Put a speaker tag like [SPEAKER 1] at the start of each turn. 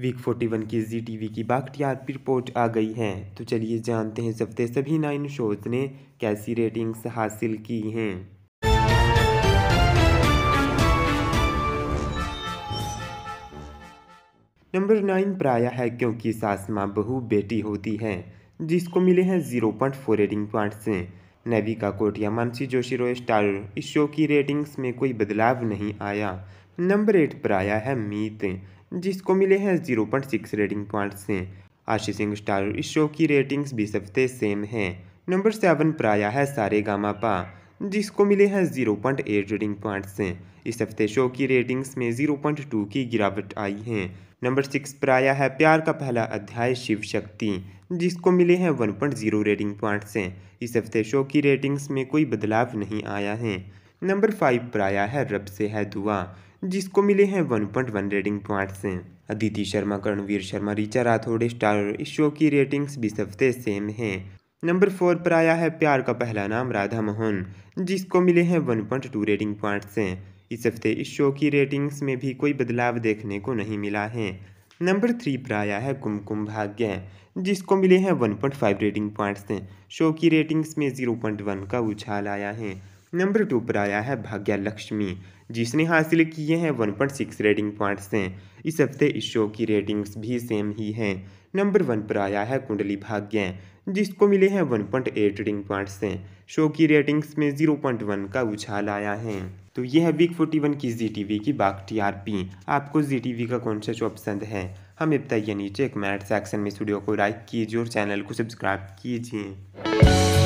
[SPEAKER 1] week forty one की G T V की बाख्टियारपी report आ गई है तो चलिए जानते हैं इस सभी नाइन शोज़ ने कैसी रेटिंग्स हासिल की हैं नंबर नाइन प्राया है क्योंकि सास माँ बहू बेटी होती है जिसको मिले हैं zero point four rating point से नविका कोटिया मानसी जोशी रोय स्टार इस शो की रेटिंग्स में कोई बदलाव नहीं आया नंबर एट पर आया है मीत जिसको मिले हैं zero point six rating points हैं आशी सिंह स्टार इस शो की रेटिंग्स भी सबसे सेम हैं नंबर सेवन पर आया है सारे गामा पा जिसको मिले हैं zero point eight rating points हैं इस हफ्ते शो की रेटिंग्स में जीरो पॉइंट टू की गिरावट आई है नंबर सिक्स पर आया है प्यार का पहला अध्याय शिव शक्ति जिसको मिले हैं one point zero rating points हैं इस हफ्ते शो की रेटिंग्स में कोई बदलाव नहीं आया है नंबर फाइव पर आया है रब से है दुआ जिसको मिले हैं 1.1 rating points Aditi Sharma Karanvir Sharma Richa Rathore star इस शो की रेटिंग्स भी सबसे सेम हैं नंबर फोर पर आया है प्यार का पहला नाम राधा मोहन जिसको मिले हैं 1.2 रेटिंग पॉइंट्स इस हफ्ते इस शो की रेटिंग्स में भी कोई बदलाव देखने को नहीं मिला है नंबर थ्री पर आया है कुमकुम भाग्य जिसको मिले हैं 1.5 रेटिंग पॉइंट्स शो की रेटिंग्स में 0.1 का उछाल आया है नंबर टू पर आया है भाग्या लक्ष्मी जिसने हासिल किए हैं वन सिक्स रेटिंग पॉइंट्स हैं इस हफ्ते इस शो की रेटिंग्स भी सेम ही हैं नंबर वन पर आया है कुंडली भाग्य जिसको मिले हैं वन एट रेटिंग पॉइंट्स हैं शो की रेटिंग्स में जीरो पॉइंट वन का उछाल आया है तो यह है वीक वन की जी टी की बाग टी आर पी आपको जी टी वी का कौन सा शो पसंद है हमें बताइए नीचे कमेंट सेक्शन में स्टूडियो को लाइक कीजिए और चैनल को सब्सक्राइब कीजिए